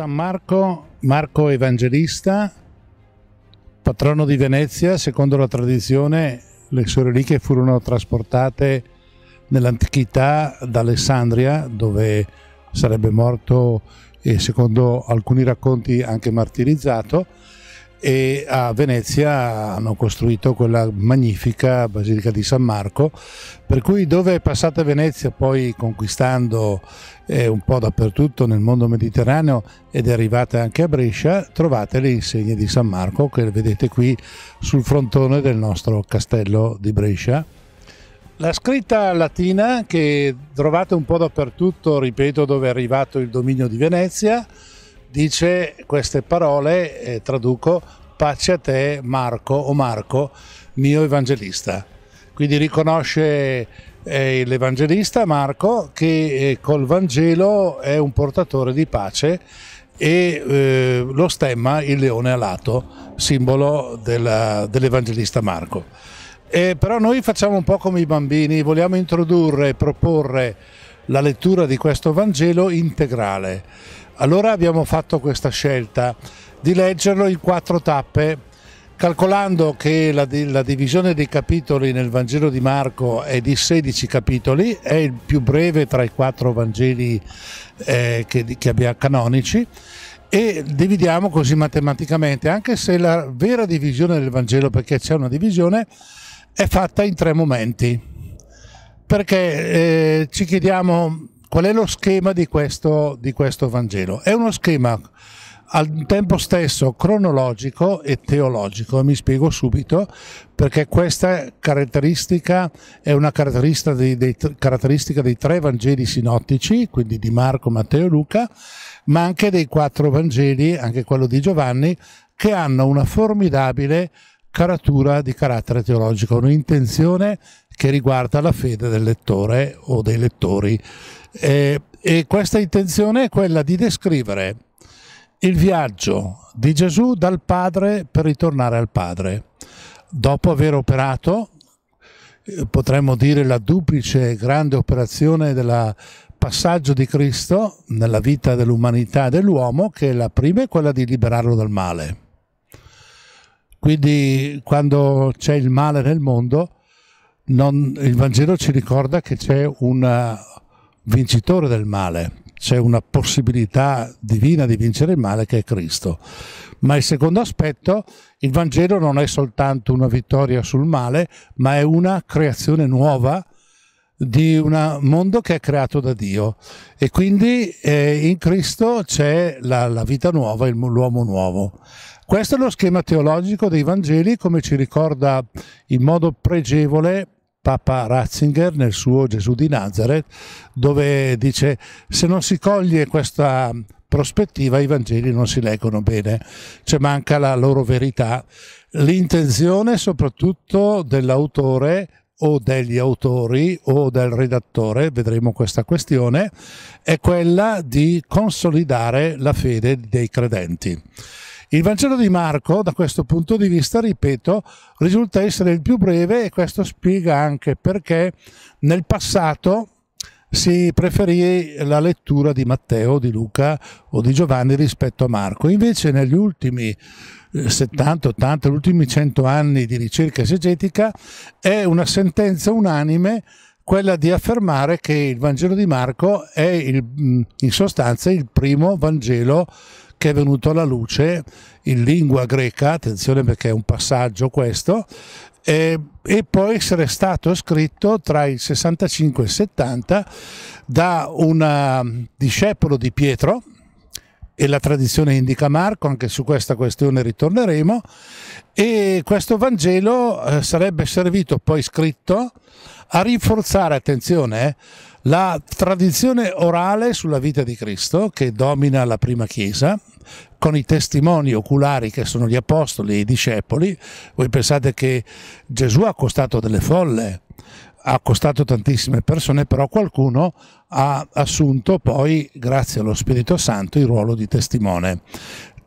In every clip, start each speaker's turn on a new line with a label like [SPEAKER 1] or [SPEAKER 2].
[SPEAKER 1] San Marco, Marco Evangelista, patrono di Venezia, secondo la tradizione le sue reliquie furono trasportate nell'antichità da Alessandria, dove sarebbe morto e secondo alcuni racconti anche martirizzato, e a Venezia hanno costruito quella magnifica Basilica di San Marco, per cui dove è passata Venezia poi conquistando eh, un po' dappertutto nel mondo mediterraneo ed è arrivata anche a Brescia, trovate le insegne di San Marco che vedete qui sul frontone del nostro castello di Brescia. La scritta latina che trovate un po' dappertutto, ripeto, dove è arrivato il dominio di Venezia, dice queste parole, eh, traduco, pace a te Marco o Marco, mio evangelista. Quindi riconosce eh, l'evangelista Marco che eh, col Vangelo è un portatore di pace e eh, lo stemma il leone alato, simbolo dell'evangelista dell Marco. Eh, però noi facciamo un po' come i bambini, vogliamo introdurre e proporre la lettura di questo Vangelo integrale. Allora abbiamo fatto questa scelta di leggerlo in quattro tappe calcolando che la, la, divisione dei capitoli nel Vangelo di Marco è di 16 capitoli, è il più breve tra i quattro Vangeli eh, che, che abbia canonici e dividiamo così matematicamente, anche se la vera divisione del Vangelo, perché c'è una divisione, è fatta in tre momenti. Perché eh, ci chiediamo Qual è lo schema di questo, di questo Vangelo? È uno schema al tempo stesso cronologico e teologico. Mi spiego subito perché questa caratteristica è una caratteristica dei, dei, caratteristica dei, tre Vangeli sinottici, quindi di Marco, Matteo e Luca, ma anche dei quattro Vangeli, anche quello di Giovanni, che hanno una formidabile caratura di carattere teologico, un'intenzione che riguarda la fede del lettore o dei lettori e, eh, e questa intenzione è quella di descrivere il viaggio di Gesù dal Padre per ritornare al Padre. Dopo aver operato, eh, potremmo dire la duplice grande operazione del passaggio di Cristo nella vita dell'umanità e dell'uomo, che la prima è quella di liberarlo dal male. Quindi quando c'è il male nel mondo, non, il Vangelo ci ricorda che c'è una vincitore del male, c'è una possibilità divina di vincere il male che è Cristo. Ma il secondo aspetto, il Vangelo non è soltanto una vittoria sul male, ma è una creazione nuova di un mondo che è creato da Dio e quindi eh, in Cristo c'è la, la vita nuova, l'uomo nuovo. Questo è lo schema teologico dei Vangeli come ci ricorda in modo pregevole Papa Ratzinger nel suo Gesù di Nazareth, dove dice se non si coglie questa prospettiva i Vangeli non si leggono bene, cioè manca la loro verità. L'intenzione soprattutto dell'autore o degli autori o del redattore, vedremo questa questione, è quella di consolidare la fede dei credenti. Il Vangelo di Marco, da questo punto di vista, ripeto, risulta essere il più breve e questo spiega anche perché nel passato si preferì la lettura di Matteo, di Luca o di Giovanni rispetto a Marco. Invece negli ultimi 70, eh, 80, gli ultimi 100 anni di ricerca esegetica è una sentenza unanime quella di affermare che il Vangelo di Marco è il, mm, in sostanza il primo Vangelo che è venuto alla luce in lingua greca, attenzione perché è un passaggio questo, e, e può essere stato scritto tra il 65 e il 70 da un um, discepolo di Pietro, e la tradizione indica Marco, anche su questa questione ritorneremo, e questo Vangelo eh, sarebbe servito poi scritto a rinforzare, attenzione, eh, la tradizione orale sulla vita di Cristo che domina la prima Chiesa con i testimoni oculari che sono gli apostoli e i discepoli, voi pensate che Gesù ha costato delle folle, ha costato tantissime persone, però qualcuno ha assunto poi, grazie allo Spirito Santo, il ruolo di testimone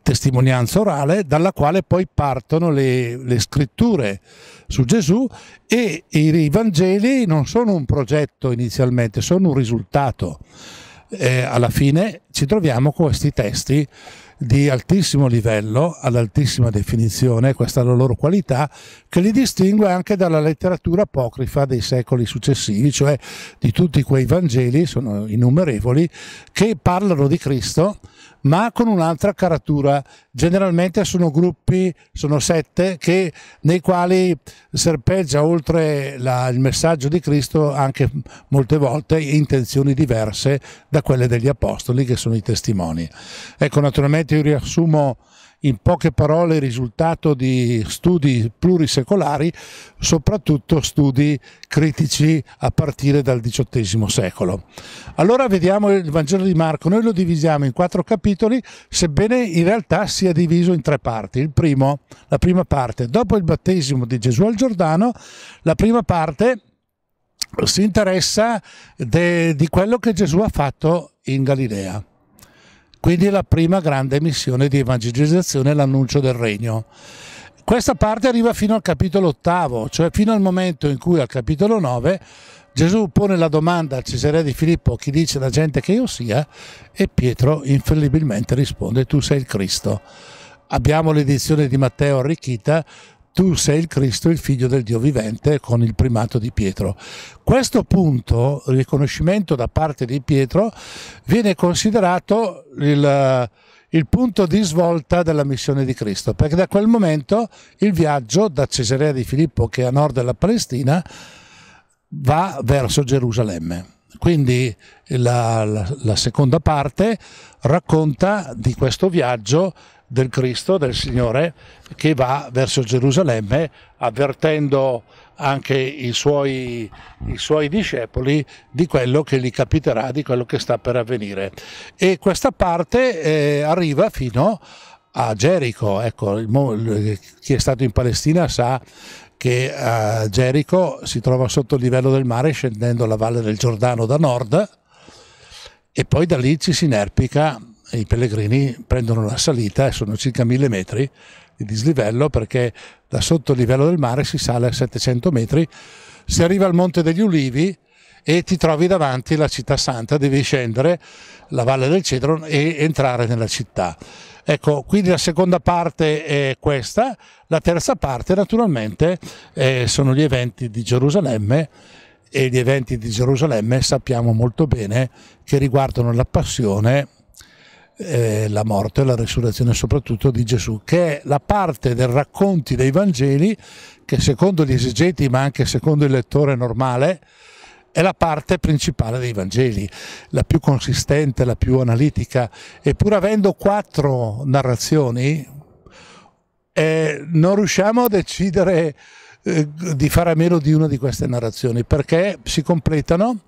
[SPEAKER 1] testimonianza orale dalla quale poi partono le, le scritture su Gesù e i, Vangeli non sono un progetto inizialmente, sono un risultato. E eh, alla fine ci troviamo con questi testi di altissimo livello, ad altissima definizione, questa è la loro qualità, che li distingue anche dalla letteratura apocrifa dei secoli successivi, cioè di tutti quei Vangeli, sono innumerevoli, che parlano di Cristo ma con un'altra caratura. Generalmente sono gruppi, sono sette, che, nei quali serpeggia oltre la, il messaggio di Cristo anche molte volte intenzioni diverse da quelle degli apostoli che sono i testimoni. Ecco, naturalmente io riassumo in poche parole il risultato di studi plurisecolari, soprattutto studi critici a partire dal XVIII secolo. Allora vediamo il Vangelo di Marco, noi lo dividiamo in quattro capitoli, sebbene in realtà sia diviso in tre parti. Il primo, la prima parte, dopo il battesimo di Gesù al Giordano, la prima parte si interessa de, di quello che Gesù ha fatto in Galilea. Quindi la prima grande missione di evangelizzazione è l'annuncio del regno. Questa parte arriva fino al capitolo ottavo, cioè fino al momento in cui al capitolo 9 Gesù pone la domanda a Cesarea di Filippo chi dice la gente che io sia e Pietro infallibilmente risponde tu sei il Cristo. Abbiamo l'edizione di Matteo arricchita tu sei il Cristo, il figlio del Dio vivente, con il primato di Pietro. Questo punto, il riconoscimento da parte di Pietro, viene considerato il, eh, il punto di svolta della missione di Cristo, perché da quel momento il viaggio da Cesarea di Filippo, che è a nord della Palestina, va verso Gerusalemme. Quindi la, la, la seconda parte racconta di questo viaggio del Cristo, del Signore, che va verso Gerusalemme avvertendo anche i suoi, i suoi, discepoli di quello che gli capiterà, di quello che sta per avvenire. E questa parte eh, arriva fino a Gerico, ecco, il, chi è stato in Palestina sa che eh, Gerico si trova sotto il livello del mare scendendo la valle del Giordano da nord e poi da lì ci si inerpica i pellegrini prendono la salita e sono circa 1000 metri di dislivello perché da sotto il livello del mare si sale a 700 metri, si arriva al Monte degli Ulivi e ti trovi davanti la città santa, devi scendere la Valle del Cedron e entrare nella città. Ecco, quindi la seconda parte è questa, la terza parte naturalmente eh, sono gli eventi di Gerusalemme e gli eventi di Gerusalemme sappiamo molto bene che riguardano la passione eh, la morte e la risurrezione soprattutto di Gesù, che è la parte del racconti dei Vangeli che secondo gli esigenti, ma anche secondo il lettore normale, è la parte principale dei Vangeli, la più consistente, la più analitica, e pur avendo quattro narrazioni, eh, non riusciamo a decidere eh, di fare a meno di una di queste narrazioni perché si completano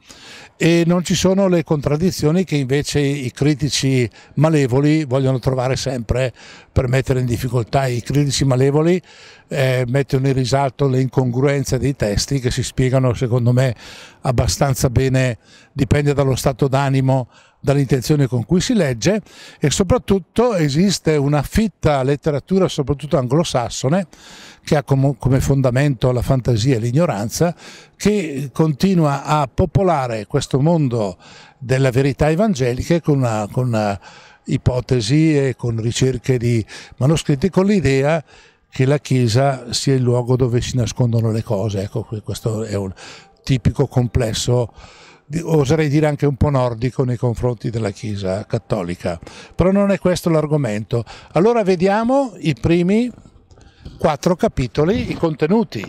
[SPEAKER 1] e non ci sono le contraddizioni che invece i critici malevoli vogliono trovare sempre per mettere in difficoltà. I critici malevoli eh, mettono in risalto le incongruenze dei testi che si spiegano secondo me abbastanza bene, dipende dallo stato d'animo dall'intenzione con cui si legge e soprattutto esiste una fitta letteratura, soprattutto anglosassone, che ha come fondamento la fantasia e l'ignoranza, che continua a popolare questo mondo della verità evangelica con una, con una ipotesi e con ricerche di manoscritti, con l'idea che la Chiesa sia il luogo dove si nascondono le cose. Ecco, questo è un tipico complesso oserei dire anche un po' nordico nei confronti della Chiesa cattolica. Però non è questo l'argomento. Allora vediamo i primi quattro capitoli, i contenuti.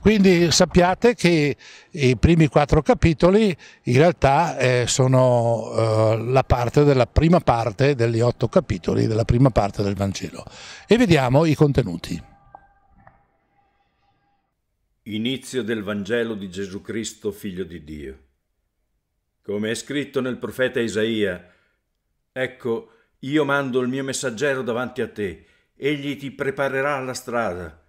[SPEAKER 1] Quindi sappiate che i primi quattro capitoli in realtà eh, sono eh, la parte della prima parte degli otto capitoli della prima parte del Vangelo. E vediamo i contenuti.
[SPEAKER 2] Inizio del Vangelo di Gesù Cristo, figlio di Dio. Come è scritto nel profeta Isaia, ecco, io mando il mio messaggero davanti a te, egli ti preparerà la strada.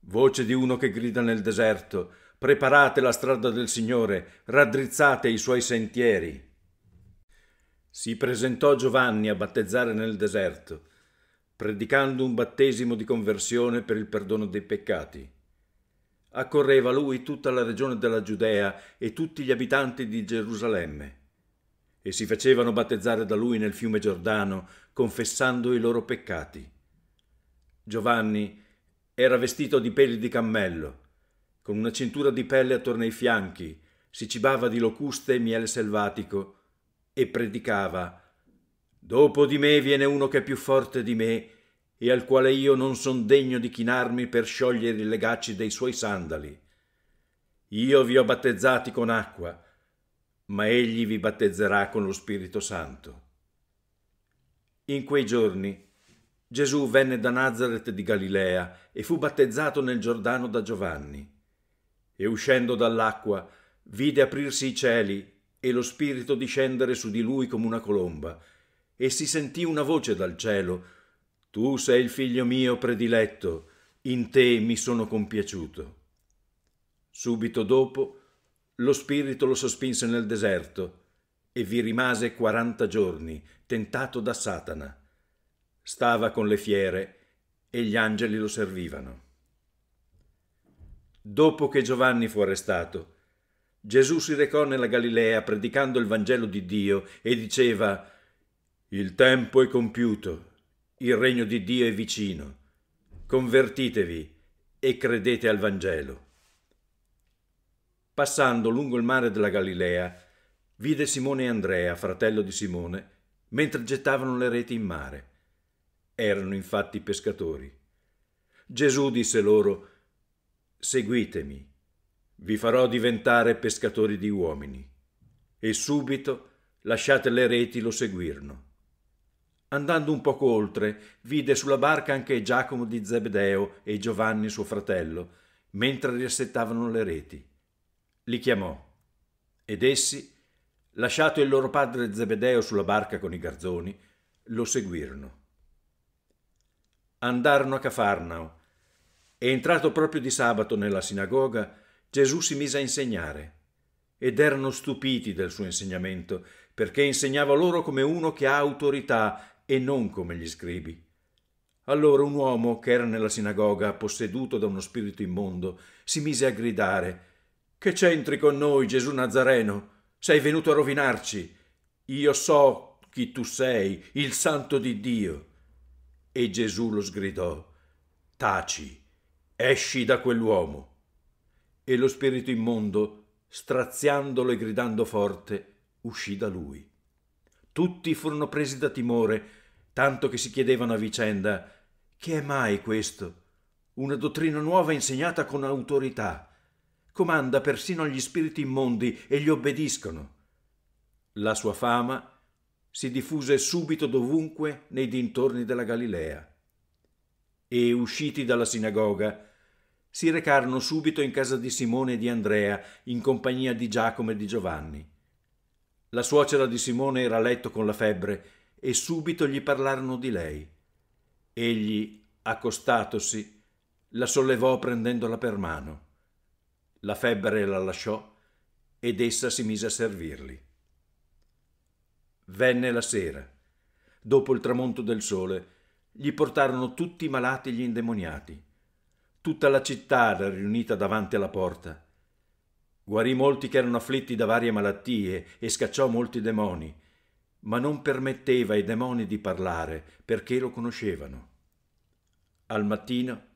[SPEAKER 2] Voce di uno che grida nel deserto, preparate la strada del Signore, raddrizzate i suoi sentieri. Si presentò Giovanni a battezzare nel deserto, predicando un battesimo di conversione per il perdono dei peccati accorreva lui tutta la regione della Giudea e tutti gli abitanti di Gerusalemme. E si facevano battezzare da lui nel fiume Giordano, confessando i loro peccati. Giovanni era vestito di peli di cammello, con una cintura di pelle attorno ai fianchi, si cibava di locuste e miele selvatico e predicava Dopo di me viene uno che è più forte di me e al quale io non son degno di chinarmi per sciogliere i legacci dei suoi sandali. Io vi ho battezzati con acqua, ma egli vi battezzerà con lo Spirito Santo. In quei giorni Gesù venne da Nazareth di Galilea e fu battezzato nel Giordano da Giovanni. E uscendo dall'acqua vide aprirsi i cieli e lo Spirito discendere su di lui come una colomba, e si sentì una voce dal cielo tu sei il figlio mio prediletto, in te mi sono compiaciuto. Subito dopo lo spirito lo sospinse nel deserto e vi rimase quaranta giorni, tentato da Satana. Stava con le fiere e gli angeli lo servivano. Dopo che Giovanni fu arrestato, Gesù si recò nella Galilea predicando il Vangelo di Dio e diceva Il tempo è compiuto il regno di Dio è vicino. Convertitevi e credete al Vangelo. Passando lungo il mare della Galilea, vide Simone e Andrea, fratello di Simone, mentre gettavano le reti in mare. Erano infatti pescatori. Gesù disse loro, Seguitemi, vi farò diventare pescatori di uomini. E subito lasciate le reti lo seguirono. Andando un poco oltre, vide sulla barca anche Giacomo di Zebedeo e Giovanni suo fratello, mentre riassettavano le reti. Li chiamò ed essi, lasciato il loro padre Zebedeo sulla barca con i garzoni, lo seguirono. Andarono a Cafarnao e entrato proprio di sabato nella sinagoga, Gesù si mise a insegnare ed erano stupiti del suo insegnamento, perché insegnava loro come uno che ha autorità e non come gli scribi. Allora un uomo che era nella sinagoga, posseduto da uno spirito immondo, si mise a gridare Che c'entri con noi, Gesù Nazareno? Sei venuto a rovinarci. Io so chi tu sei, il santo di Dio. E Gesù lo sgridò Taci, esci da quell'uomo. E lo spirito immondo, straziandolo e gridando forte, uscì da lui. Tutti furono presi da timore tanto che si chiedevano a vicenda che è mai questo? Una dottrina nuova insegnata con autorità. Comanda persino agli spiriti immondi e gli obbediscono. La sua fama si diffuse subito dovunque nei dintorni della Galilea. E usciti dalla sinagoga, si recarono subito in casa di Simone e di Andrea, in compagnia di Giacomo e di Giovanni. La suocera di Simone era a letto con la febbre e subito gli parlarono di lei. Egli, accostatosi, la sollevò prendendola per mano. La febbre la lasciò ed essa si mise a servirli. Venne la sera. Dopo il tramonto del sole, gli portarono tutti i malati e gli indemoniati. Tutta la città era riunita davanti alla porta. Guarì molti che erano afflitti da varie malattie e scacciò molti demoni ma non permetteva ai demoni di parlare perché lo conoscevano. Al mattino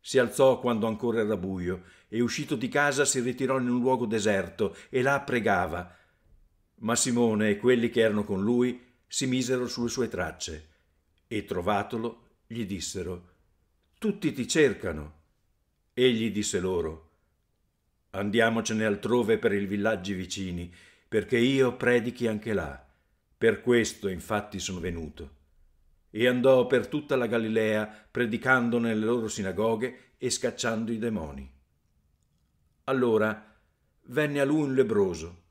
[SPEAKER 2] si alzò quando ancora era buio e uscito di casa si ritirò in un luogo deserto e là pregava. Ma Simone e quelli che erano con lui si misero sulle sue tracce e trovatolo gli dissero Tutti ti cercano. Egli disse loro Andiamocene altrove per i villaggi vicini, perché io predichi anche là. Per questo infatti sono venuto. E andò per tutta la Galilea predicando nelle loro sinagoghe e scacciando i demoni. Allora venne a lui un lebroso.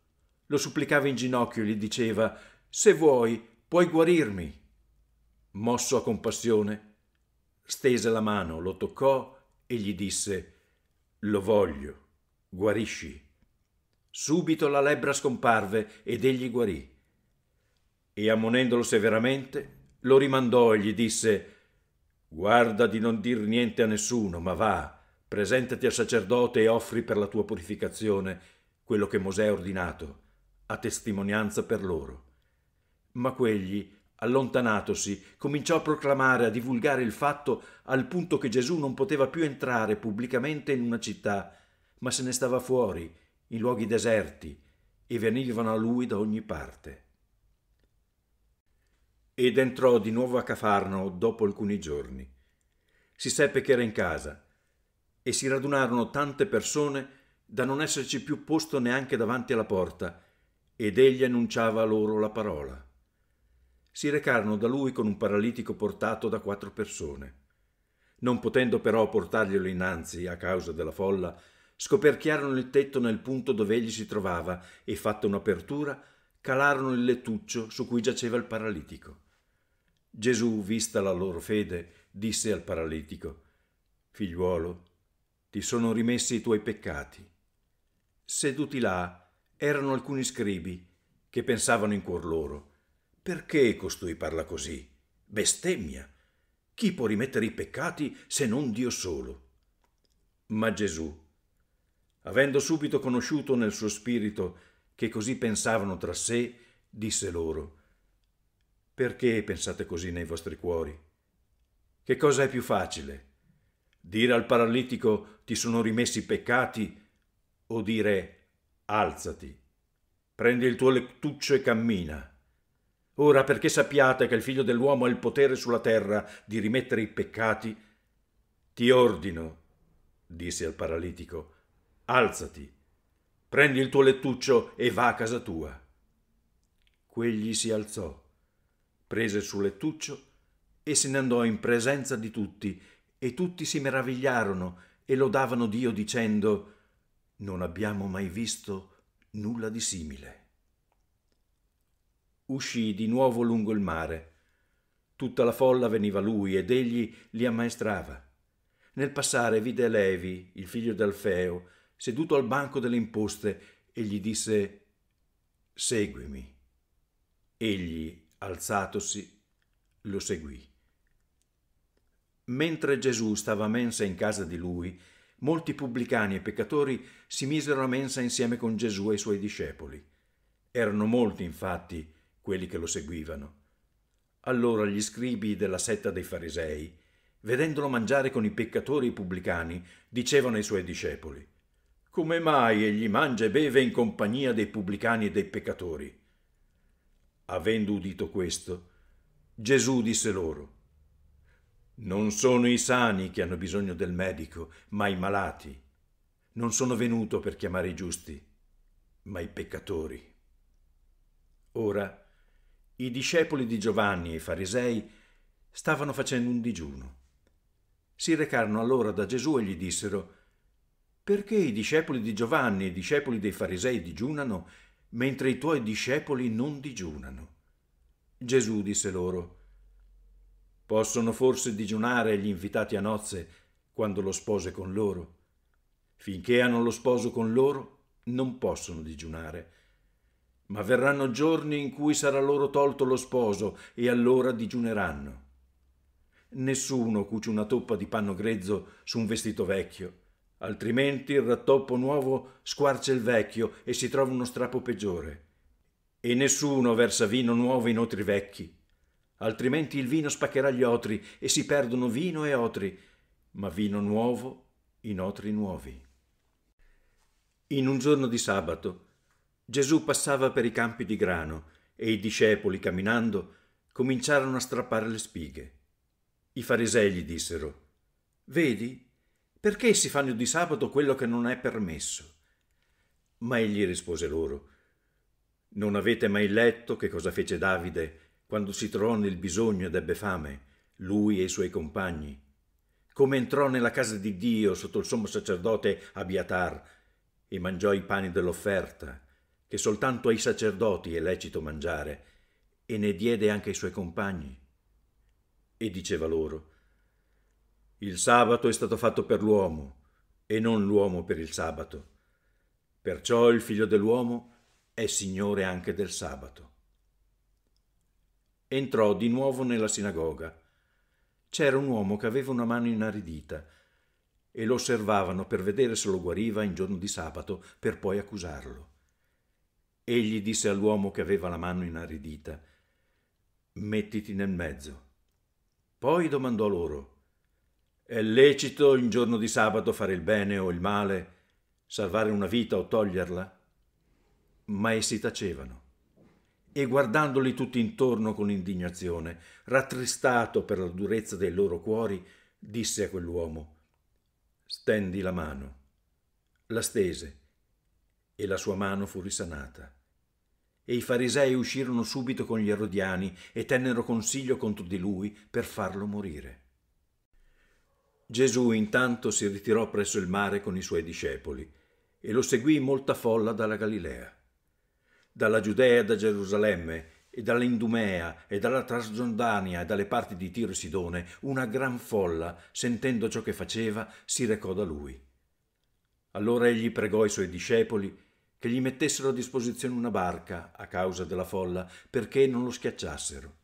[SPEAKER 2] Lo supplicava in ginocchio e gli diceva Se vuoi, puoi guarirmi. Mosso a compassione, stese la mano, lo toccò e gli disse Lo voglio, guarisci. Subito la lebbra scomparve ed egli guarì e ammonendolo severamente, lo rimandò e gli disse Guarda di non dir niente a nessuno, ma va, presentati al sacerdote e offri per la tua purificazione quello che Mosè ha ordinato, a testimonianza per loro. Ma quegli, allontanatosi, cominciò a proclamare, a divulgare il fatto al punto che Gesù non poteva più entrare pubblicamente in una città, ma se ne stava fuori, in luoghi deserti, e venivano a lui da ogni parte ed entrò di nuovo a Cafarno dopo alcuni giorni. Si seppe che era in casa e si radunarono tante persone da non esserci più posto neanche davanti alla porta ed egli annunciava loro la parola. Si recarono da lui con un paralitico portato da quattro persone. Non potendo però portarglielo innanzi a causa della folla, scoperchiarono il tetto nel punto dove egli si trovava e fatta un'apertura, calarono il lettuccio su cui giaceva il paralitico. Gesù, vista la loro fede, disse al paralitico, Figliuolo, ti sono rimessi i tuoi peccati. Seduti là erano alcuni scribi che pensavano in cuor loro, perché costui parla così? Bestemmia! Chi può rimettere i peccati se non Dio solo? Ma Gesù, avendo subito conosciuto nel suo spirito che così pensavano tra sé, disse loro, perché pensate così nei vostri cuori? Che cosa è più facile? Dire al paralitico ti sono rimessi i peccati o dire alzati, prendi il tuo lettuccio e cammina. Ora perché sappiate che il figlio dell'uomo ha il potere sulla terra di rimettere i peccati, ti ordino, disse al paralitico, alzati, prendi il tuo lettuccio e va a casa tua. Quegli si alzò prese il suo lettuccio e se ne andò in presenza di tutti, e tutti si meravigliarono e lodavano Dio dicendo Non abbiamo mai visto nulla di simile. Uscì di nuovo lungo il mare. Tutta la folla veniva a lui ed egli li ammaestrava. Nel passare vide Levi, il figlio d'Alfeo, seduto al banco delle imposte e gli disse Seguimi. Egli Alzatosi, lo seguì. Mentre Gesù stava a mensa in casa di lui, molti pubblicani e peccatori si misero a mensa insieme con Gesù e i suoi discepoli. Erano molti, infatti, quelli che lo seguivano. Allora gli scribi della setta dei farisei, vedendolo mangiare con i peccatori e i pubblicani, dicevano ai suoi discepoli, Come mai egli mangia e beve in compagnia dei pubblicani e dei peccatori? Avendo udito questo, Gesù disse loro, Non sono i sani che hanno bisogno del medico, ma i malati. Non sono venuto per chiamare i giusti, ma i peccatori. Ora, i discepoli di Giovanni e i farisei stavano facendo un digiuno. Si recarono allora da Gesù e gli dissero, Perché i discepoli di Giovanni e i discepoli dei farisei digiunano mentre i tuoi discepoli non digiunano. Gesù disse loro, Possono forse digiunare gli invitati a nozze quando lo sposo è con loro? Finché hanno lo sposo con loro, non possono digiunare. Ma verranno giorni in cui sarà loro tolto lo sposo e allora digiuneranno. Nessuno cuce una toppa di panno grezzo su un vestito vecchio altrimenti il rattoppo nuovo squarcia il vecchio e si trova uno strappo peggiore. E nessuno versa vino nuovo in otri vecchi, altrimenti il vino spaccherà gli otri e si perdono vino e otri, ma vino nuovo in otri nuovi. In un giorno di sabato Gesù passava per i campi di grano e i discepoli, camminando, cominciarono a strappare le spighe. I farisei gli dissero, Vedi, perché si fanno di sabato quello che non è permesso? Ma egli rispose loro, non avete mai letto che cosa fece Davide quando si trovò nel bisogno ed ebbe fame, lui e i suoi compagni? Come entrò nella casa di Dio sotto il sommo sacerdote Abiatar e mangiò i pani dell'offerta, che soltanto ai sacerdoti è lecito mangiare, e ne diede anche ai suoi compagni. E diceva loro, il sabato è stato fatto per l'uomo e non l'uomo per il sabato. Perciò il figlio dell'uomo è signore anche del sabato. Entrò di nuovo nella sinagoga. C'era un uomo che aveva una mano inaridita e lo osservavano per vedere se lo guariva in giorno di sabato per poi accusarlo. Egli disse all'uomo che aveva la mano inaridita, mettiti nel mezzo. Poi domandò loro, è lecito in giorno di sabato fare il bene o il male, salvare una vita o toglierla? Ma essi tacevano. E guardandoli tutti intorno con indignazione, rattristato per la durezza dei loro cuori, disse a quell'uomo, stendi la mano. La stese e la sua mano fu risanata. E i farisei uscirono subito con gli erodiani e tennero consiglio contro di lui per farlo morire. Gesù intanto si ritirò presso il mare con i suoi discepoli e lo seguì molta folla dalla Galilea. Dalla Giudea e da Gerusalemme e dall'Indumea e dalla Trasgiordania e dalle parti di Tiro e Sidone una gran folla, sentendo ciò che faceva, si recò da lui. Allora egli pregò i suoi discepoli che gli mettessero a disposizione una barca a causa della folla perché non lo schiacciassero.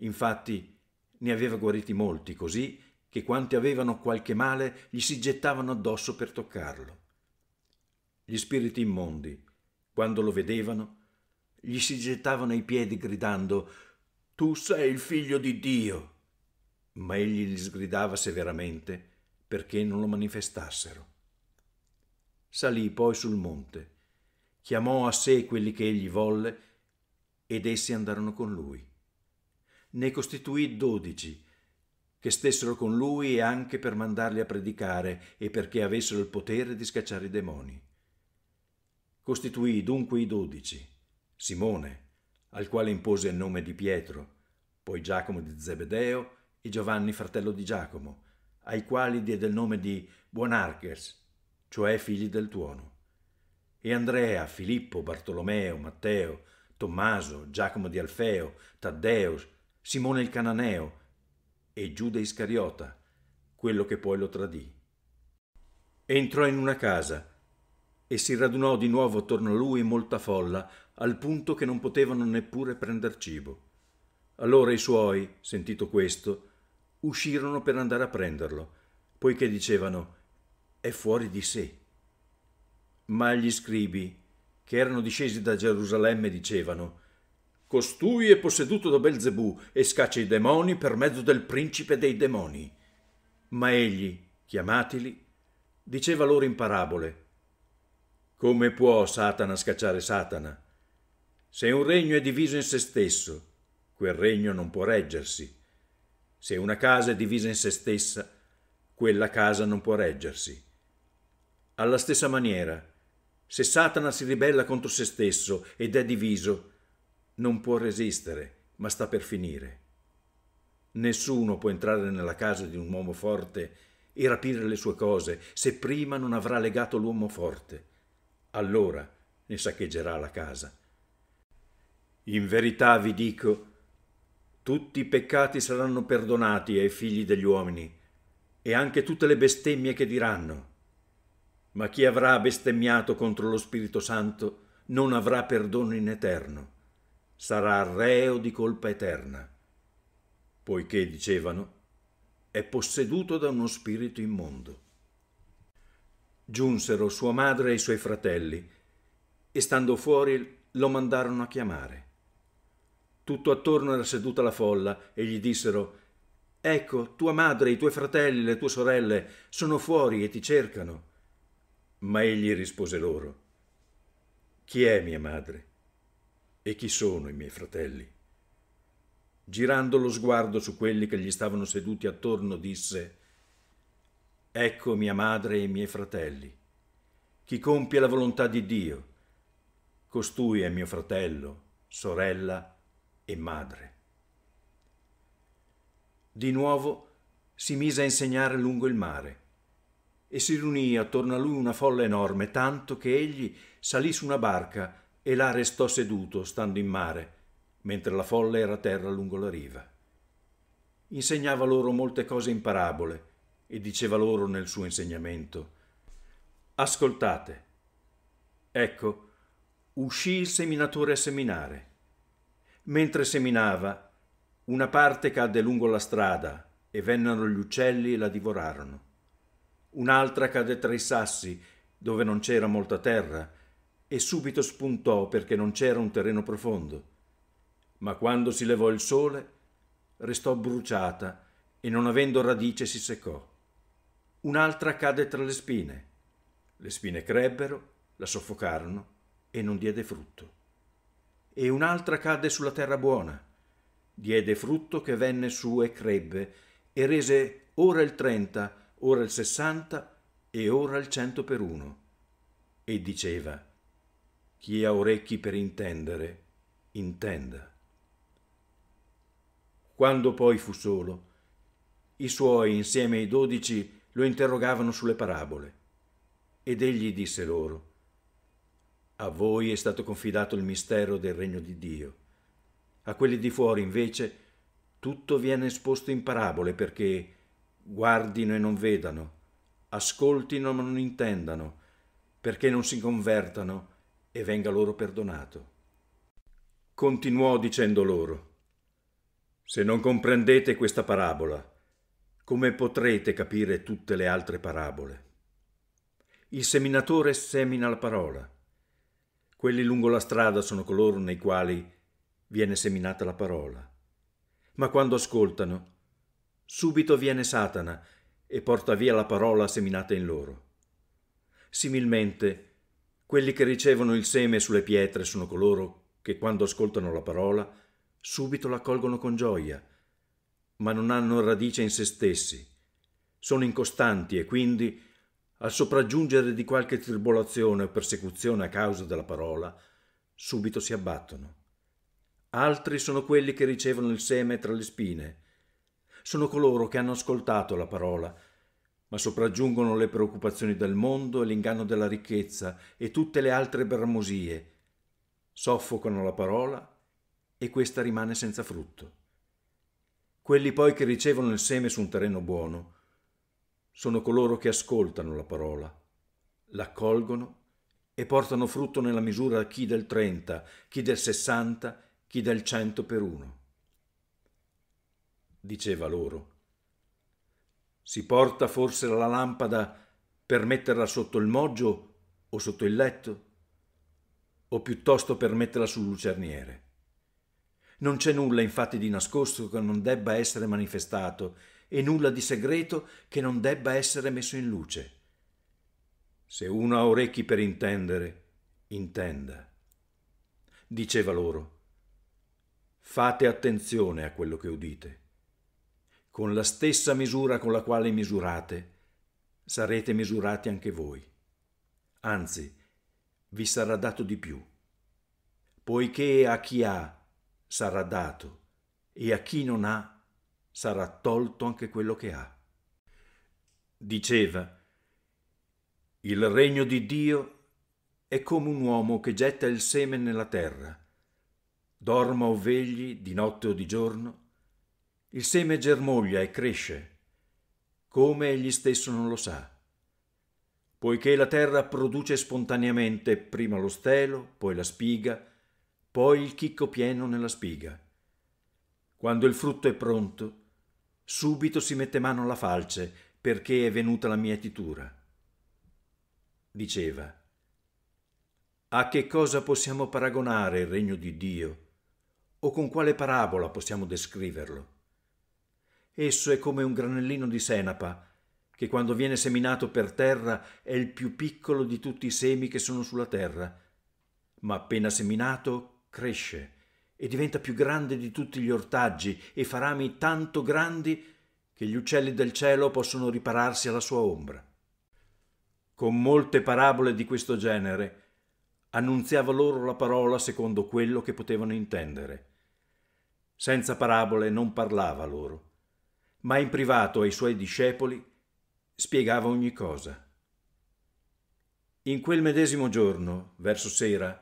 [SPEAKER 2] Infatti ne aveva guariti molti così che quanti avevano qualche male gli si gettavano addosso per toccarlo. Gli spiriti immondi, quando lo vedevano, gli si gettavano ai piedi gridando Tu sei il figlio di Dio. Ma egli li sgridava severamente perché non lo manifestassero. Salì poi sul monte, chiamò a sé quelli che egli volle ed essi andarono con lui. Ne costituì dodici che stessero con lui e anche per mandarli a predicare e perché avessero il potere di scacciare i demoni. Costituì dunque i dodici, Simone, al quale impose il nome di Pietro, poi Giacomo di Zebedeo e Giovanni fratello di Giacomo, ai quali diede il nome di Buonarches, cioè figli del tuono, e Andrea, Filippo, Bartolomeo, Matteo, Tommaso, Giacomo di Alfeo, Taddeo, Simone il Cananeo, e Giuda Iscariota, quello che poi lo tradì. Entrò in una casa e si radunò di nuovo attorno a lui molta folla, al punto che non potevano neppure prender cibo. Allora i suoi, sentito questo, uscirono per andare a prenderlo, poiché dicevano è fuori di sé. Ma gli scribi, che erano discesi da Gerusalemme, dicevano Costui è posseduto da Belzebù e scaccia i demoni per mezzo del principe dei demoni. Ma egli, chiamatili, diceva loro in parabole, Come può Satana scacciare Satana? Se un regno è diviso in se stesso, quel regno non può reggersi. Se una casa è divisa in se stessa, quella casa non può reggersi. Alla stessa maniera, se Satana si ribella contro se stesso ed è diviso, non può resistere, ma sta per finire. Nessuno può entrare nella casa di un uomo forte e rapire le sue cose se prima non avrà legato l'uomo forte. Allora ne saccheggerà la casa. In verità vi dico, tutti i peccati saranno perdonati ai figli degli uomini e anche tutte le bestemmie che diranno. Ma chi avrà bestemmiato contro lo Spirito Santo non avrà perdono in eterno sarà reo di colpa eterna, poiché, dicevano, è posseduto da uno spirito immondo. Giunsero sua madre e i suoi fratelli e stando fuori lo mandarono a chiamare. Tutto attorno era seduta la folla e gli dissero Ecco, tua madre, i tuoi fratelli, le tue sorelle sono fuori e ti cercano. Ma egli rispose loro Chi è mia madre? E chi sono i miei fratelli? Girando lo sguardo su quelli che gli stavano seduti attorno, disse Ecco mia madre e i miei fratelli. Chi compie la volontà di Dio, costui è mio fratello, sorella e madre. Di nuovo si mise a insegnare lungo il mare e si riunì attorno a lui una folla enorme, tanto che egli salì su una barca e là restò seduto, stando in mare, mentre la folla era a terra lungo la riva. Insegnava loro molte cose in parabole e diceva loro nel suo insegnamento, Ascoltate, ecco, uscì il seminatore a seminare. Mentre seminava, una parte cadde lungo la strada e vennero gli uccelli e la divorarono. Un'altra cadde tra i sassi, dove non c'era molta terra, e subito spuntò perché non c'era un terreno profondo. Ma quando si levò il sole, restò bruciata e non avendo radice si seccò. Un'altra cadde tra le spine. Le spine crebbero, la soffocarono e non diede frutto. E un'altra cadde sulla terra buona. Diede frutto che venne su e crebbe e rese ora il trenta, ora il sessanta e ora il cento per uno. E diceva, chi ha orecchi per intendere, intenda. Quando poi fu solo, i suoi, insieme ai dodici, lo interrogavano sulle parabole. Ed egli disse loro, A voi è stato confidato il mistero del regno di Dio. A quelli di fuori, invece, tutto viene esposto in parabole perché guardino e non vedano, ascoltino ma non intendano, perché non si convertano e venga loro perdonato. Continuò dicendo loro, Se non comprendete questa parabola, come potrete capire tutte le altre parabole? Il seminatore semina la parola. Quelli lungo la strada sono coloro nei quali viene seminata la parola. Ma quando ascoltano, subito viene Satana e porta via la parola seminata in loro. Similmente, quelli che ricevono il seme sulle pietre sono coloro che quando ascoltano la parola subito la colgono con gioia, ma non hanno radice in se stessi. Sono incostanti e quindi, al sopraggiungere di qualche tribolazione o persecuzione a causa della parola, subito si abbattono. Altri sono quelli che ricevono il seme tra le spine. Sono coloro che hanno ascoltato la parola, ma sopraggiungono le preoccupazioni del mondo e l'inganno della ricchezza e tutte le altre bramosie. Soffocano la parola e questa rimane senza frutto. Quelli poi che ricevono il seme su un terreno buono sono coloro che ascoltano la parola, l'accolgono e portano frutto nella misura chi del 30, chi del 60, chi del 100 per uno. Diceva loro, si porta forse la lampada per metterla sotto il moggio o sotto il letto? O piuttosto per metterla sul lucerniere? Non c'è nulla infatti di nascosto che non debba essere manifestato e nulla di segreto che non debba essere messo in luce. Se uno ha orecchi per intendere, intenda. Diceva loro, fate attenzione a quello che udite con la stessa misura con la quale misurate, sarete misurati anche voi. Anzi, vi sarà dato di più, poiché a chi ha sarà dato e a chi non ha sarà tolto anche quello che ha. Diceva, il regno di Dio è come un uomo che getta il seme nella terra. Dorma o vegli, di notte o di giorno, il seme germoglia e cresce, come egli stesso non lo sa. Poiché la terra produce spontaneamente prima lo stelo, poi la spiga, poi il chicco pieno nella spiga. Quando il frutto è pronto, subito si mette mano alla falce perché è venuta la mietitura. Diceva, a che cosa possiamo paragonare il regno di Dio? O con quale parabola possiamo descriverlo? Esso è come un granellino di senapa, che quando viene seminato per terra è il più piccolo di tutti i semi che sono sulla terra, ma appena seminato cresce e diventa più grande di tutti gli ortaggi e fa rami tanto grandi che gli uccelli del cielo possono ripararsi alla sua ombra. Con molte parabole di questo genere annunziava loro la parola secondo quello che potevano intendere. Senza parabole non parlava loro ma in privato ai suoi discepoli spiegava ogni cosa. In quel medesimo giorno, verso sera,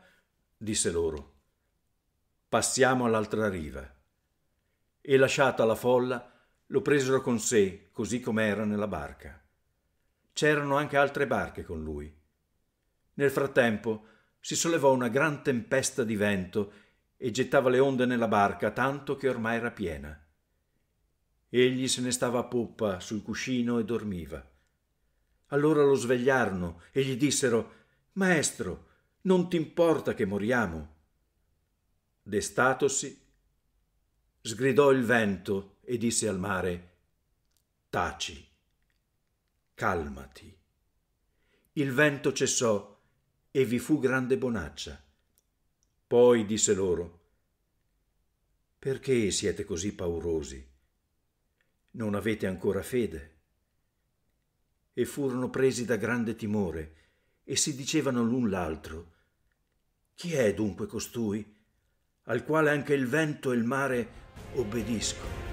[SPEAKER 2] disse loro, passiamo all'altra riva. E lasciata la folla, lo presero con sé, così com'era nella barca. C'erano anche altre barche con lui. Nel frattempo si sollevò una gran tempesta di vento e gettava le onde nella barca tanto che ormai era piena. Egli se ne stava a poppa sul cuscino e dormiva. Allora lo svegliarono e gli dissero Maestro, non t'importa che moriamo? Destatosi, sgridò il vento e disse al mare Taci, calmati. Il vento cessò e vi fu grande bonaccia. Poi disse loro Perché siete così paurosi? non avete ancora fede. E furono presi da grande timore e si dicevano l'un l'altro, Chi è dunque costui, al quale anche il vento e il mare obbediscono?